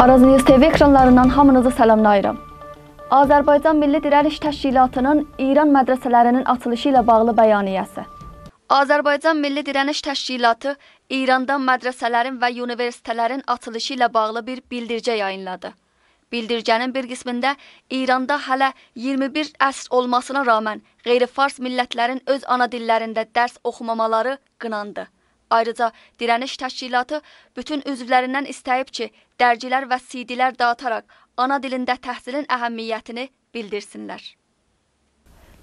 Araz News TV ekranlarından hamınızı salamlayıram. Azərbaycan Milli Dirəliş Təşkilatının İran mədrəsələrinin açılışı ilə bağlı bəyaniyəsi. Azərbaycan Milli Dirəniş Təşkilatı İranda mədrəsələrin və universitetlərin açılışı ilə bağlı bir bildircə yayınladı. Bildircənin bir qismində İranda hələ 21 əsr olmasına rağmen qeyri-fars millətlərin öz ana dillərində dərs oxumamaları qınandı. Ayrıca direniş təşkilatı bütün üzvlərindən istəyib ki, dərgilər və CD-lər dağıtaraq ana dilində təhsilin əhəmiyyətini bildirsinlər.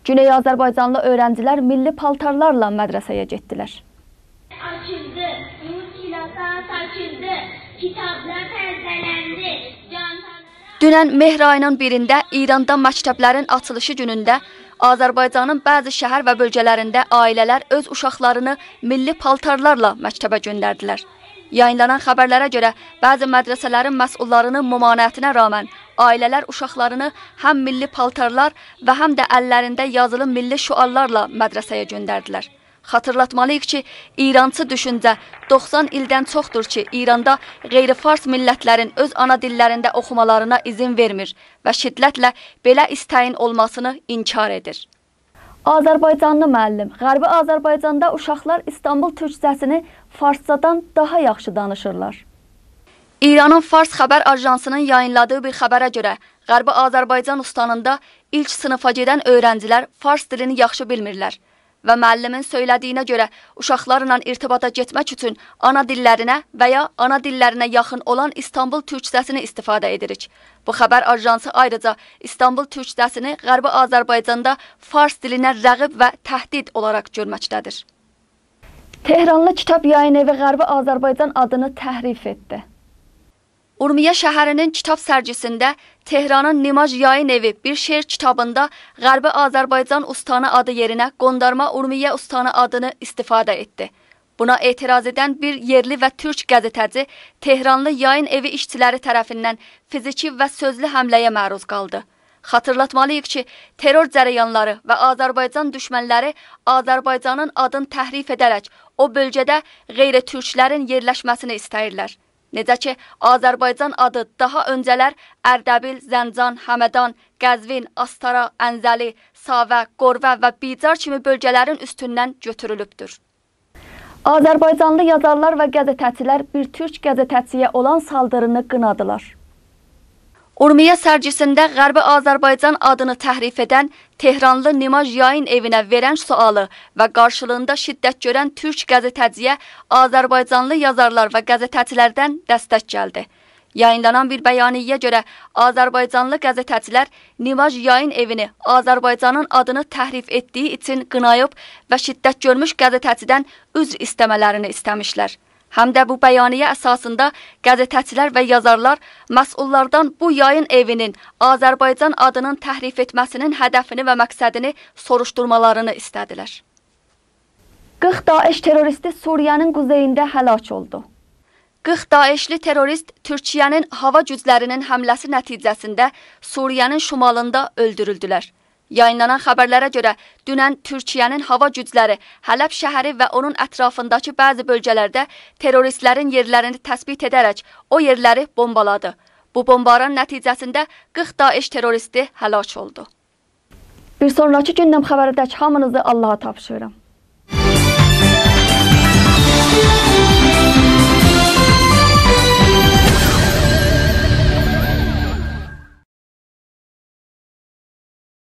Güney Azərbaycanlı öyrəncilər milli paltarlarla mədrəsəyə getdilər. Açıldı, mütilata açıldı, kitablar təzələndi. Dünən Mehr ayının birində İranda məktəblərin açılışı günündə Azərbaycanın bəzi şəhər və bölgələrində ailələr öz uşaqlarını milli paltarlarla məktəbə göndərdilər. Yayınlanan xəbərlərə görə bəzi mədrəsələrin məsullarının mümanətinə rağmen ailələr uşaqlarını həm milli paltarlar və həm də əllərində yazılı milli şüarlarla mədrəsəyə göndərdilər. Xatırlatmalıyıq ki, İrançı düşüncə 90 ildən çoxdur ki, İranda qeyri-fars millətlərin öz ana dillərində oxumalarına izin vermir və şiddətlə belə istəyin olmasını inkar edir. Azərbaycanlı müəllim, Qərbi Azərbaycanda uşaqlar İstanbul türkcəsini farscadan daha yaxşı danışırlar. İranın Fars xəbər ajansının yayınladığı bir xəbərə görə, Qərbi Azərbaycan ustanında ilk sınıfa gedən öyrəncilər fars dilini yaxşı bilmirlər və müəllimin söylədiyinə görə uşaqlarla irtibata getmək üçün ana dillərinə və ya ana dillərinə yaxın olan İstanbul türkcəsini istifadə edirik. Bu xəbər ajansı ayrıca İstanbul türkcəsini Qərbi Azərbaycanda fars dilinə rəğib və təhdid olaraq görməkdədir. Tehranlı kitab yayın evi Qərbi Azərbaycan adını təhrif etdi. Urmiya şəhərinin kitab sərgisində Tehranın Nimaj Yayın evi bir şeir kitabında Qərbi Azərbaycan ustanı adı yerinə Qondarma Urmiya ustanı adını istifadə etdi. Buna etiraz edən bir yerli və türk qəzetəci Tehranlı Yayın evi işçiləri tərəfindən fiziki və sözlü həmləyə məruz qaldı. Xatırlatmalıyıq ki, terror cərəyanları və Azərbaycan düşmənləri Azərbaycanın adını təhrif edərək o bölgədə qeyri-türklərin yerləşməsini istəyirlər. Necə ki, Azərbaycan adı daha öncələr Ərdəbil, Zəncan, Həmədan, Qəzvin, Astara, Ənzəli, Savə, Qorvə və Bicar kimi bölgələrin üstündən götürülübdür. Azərbaycanlı yazarlar və qəzetəçilər bir türk qəzetəçiyə olan saldırını qınadılar. Urmiya sərgisində Qərbi Azərbaycan adını təhrif edən Tehranlı Nimaj Yayin evinə verən sualı və qarşılığında şiddət görən türk qəzetəciyə Azərbaycanlı yazarlar və qəzetəcilərdən dəstək gəldi. Yayınlanan bir bəyaniyyə görə Azərbaycanlı qəzetəçilər Nimaj Yayın evini Azərbaycanın adını təhrif etdiyi üçün qınayıb və şiddət görmüş qəzetəçidən üzr istəmələrini istəmişlər. Həm də bu bəyaniyyə əsasında qəzetəçilər və yazarlar məsullardan bu yayın evinin Azərbaycan adının təhrif etməsinin hədəfini və məqsədini soruşturmalarını istədilər. 40 Daeş terroristi Suriyanın quzeyində həlak oldu. 40 Daeşli terrorist Türkiyənin hava güclərinin həmləsi nəticəsində Suriyanın şimalında öldürüldülər. Yayınlanan xəbərlərə görə dünən Türkiyənin hava gücləri Hələb şəhəri və onun ətrafındakı bəzi bölgələrdə terroristlərin yerlərini təsbit edərək o yerləri bombaladı. Bu bombaların nəticəsində 40 Daeş terroristi həlak oldu. Bir sonrakı gündəm xəbərədək hamınızı Allaha tapşırıram.